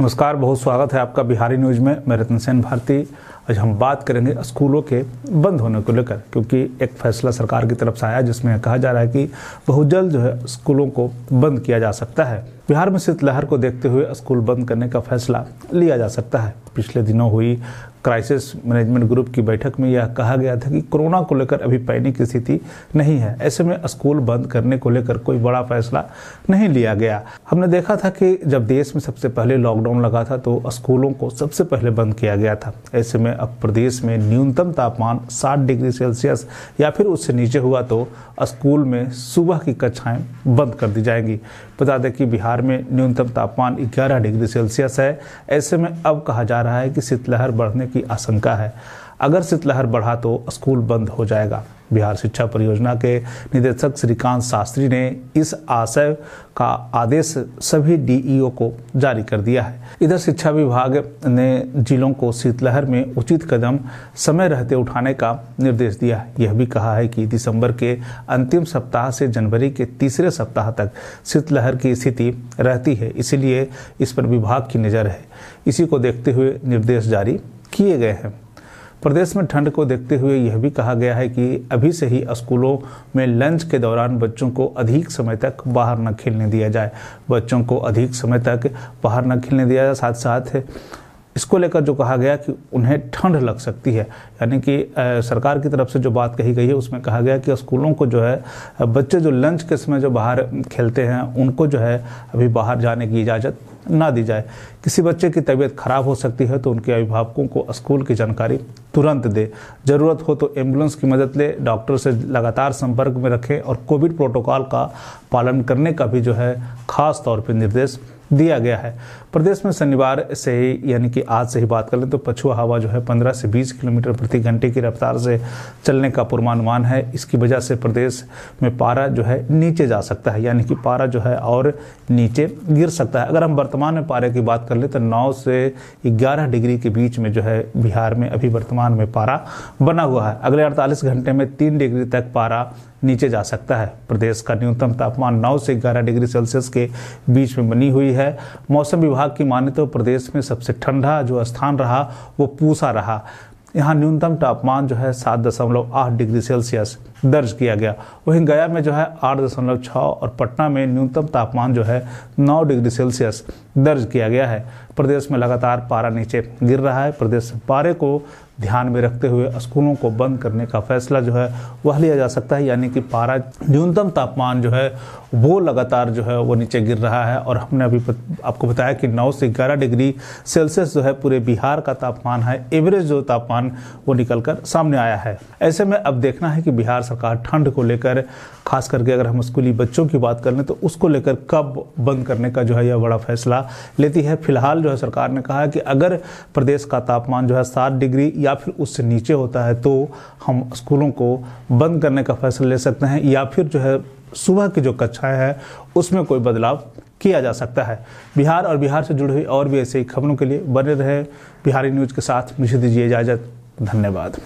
नमस्कार बहुत स्वागत है आपका बिहारी न्यूज में मैं रतन सेन भारती आज हम बात करेंगे स्कूलों के बंद होने को लेकर क्योंकि एक फैसला सरकार की तरफ से आया जिसमें कहा जा रहा है कि बहुत जल्द जो है स्कूलों को बंद किया जा सकता है बिहार में शीतलहर को देखते हुए स्कूल बंद करने का फैसला लिया जा सकता है पिछले दिनों हुई क्राइसिस मैनेजमेंट ग्रुप की बैठक में यह कहा गया था कि कोरोना को लेकर अभी पैनिक की स्थिति नहीं है ऐसे में स्कूल बंद करने को लेकर कोई बड़ा फैसला नहीं लिया गया हमने देखा था कि जब देश में सबसे पहले लॉकडाउन लगा था तो स्कूलों को सबसे पहले बंद किया गया था ऐसे में अब प्रदेश में न्यूनतम तापमान सात डिग्री सेल्सियस या फिर उससे नीचे हुआ तो स्कूल में सुबह की कक्षाएं बंद कर दी जाएंगी बता दें कि बिहार में न्यूनतम तापमान ग्यारह डिग्री सेल्सियस है ऐसे में अब कहा जा रहा है कि शीतलहर बढ़ने की की आशंका है अगर शीतलहर बढ़ा तो स्कूल बंद हो जाएगा बिहार शिक्षा परियोजना के निदेशक श्रीकांत शास्त्री ने इस आशय का आदेश सभी डीईओ को जारी कर दिया है इधर शिक्षा विभाग ने जिलों को शीतलहर में उचित कदम समय रहते उठाने का निर्देश दिया है यह भी कहा है कि दिसंबर के अंतिम सप्ताह से जनवरी के तीसरे सप्ताह तक शीतलहर की स्थिति रहती है इसलिए इस पर विभाग की नज़र है इसी को देखते हुए निर्देश जारी किए गए हैं प्रदेश में ठंड को देखते हुए यह भी कहा गया है कि अभी से ही स्कूलों में लंच के दौरान बच्चों को अधिक समय तक बाहर न खेलने दिया जाए बच्चों को अधिक समय तक बाहर न खेलने दिया जाए साथ साथ इसको लेकर जो कहा गया कि उन्हें ठंड लग सकती है यानी कि सरकार की तरफ से जो बात कही गई है उसमें कहा गया कि स्कूलों को जो है बच्चे जो लंच के समय जो बाहर खेलते हैं उनको जो है अभी बाहर जाने की इजाज़त ना दी जाए किसी बच्चे की तबीयत खराब हो सकती है तो उनके अभिभावकों को स्कूल की जानकारी तुरंत दे ज़रूरत हो तो एम्बुलेंस की मदद ले डॉक्टर से लगातार संपर्क में रखें और कोविड प्रोटोकॉल का पालन करने का भी जो है खास तौर पर निर्देश दिया गया है प्रदेश में शनिवार से ही यानी कि आज से ही बात कर लें तो पछुआ हवा जो है 15 से 20 किलोमीटर प्रति घंटे की रफ्तार से चलने का पूर्वानुमान है इसकी वजह से प्रदेश में पारा जो है नीचे जा सकता है यानी कि पारा जो है और नीचे गिर सकता है अगर हम वर्तमान में पारे की बात कर लें तो नौ से ग्यारह डिग्री के बीच में जो है बिहार में अभी वर्तमान में पारा बना हुआ है अगले अड़तालीस घंटे में तीन डिग्री तक पारा नीचे जा सकता है प्रदेश का न्यूनतम तापमान नौ से ग्यारह डिग्री सेल्सियस के बीच में बनी हुई है है मौसम विभाग की माने तो प्रदेश में सबसे ठंडा जो स्थान रहा वो पूसा रहा यहाँ न्यूनतम तापमान जो है सात दशमलव आठ डिग्री सेल्सियस दर्ज किया गया वहीं गया में जो है आठ दशमलव छः और पटना में न्यूनतम तापमान जो है नौ डिग्री सेल्सियस दर्ज किया गया है प्रदेश में लगातार पारा नीचे गिर रहा है प्रदेश पारे को ध्यान में रखते हुए स्कूलों को बंद करने का फैसला जो है वह लिया जा सकता है यानी कि पारा न्यूनतम तापमान जो है वो लगातार जो है वो नीचे गिर रहा है और हमने अभी आपको बताया कि 9 से 11 डिग्री सेल्सियस जो है पूरे बिहार का तापमान है एवरेज जो तापमान वो निकल कर सामने आया है ऐसे में अब देखना है कि बिहार सरकार ठंड को लेकर खास करके अगर हम स्कूली बच्चों की बात कर लें तो उसको लेकर कब बंद करने का जो है यह बड़ा फैसला सहारा लेती है फिलहाल जो है सरकार ने कहा है कि अगर प्रदेश का तापमान जो है सात डिग्री या फिर उससे नीचे होता है तो हम स्कूलों को बंद करने का फैसला ले सकते हैं या फिर जो है सुबह की जो कक्षाएं हैं उसमें कोई बदलाव किया जा सकता है बिहार और बिहार से जुड़ी हुई और भी ऐसी खबरों के लिए बने रहे बिहारी न्यूज़ के साथ मुझे दीजिए इजाज़त धन्यवाद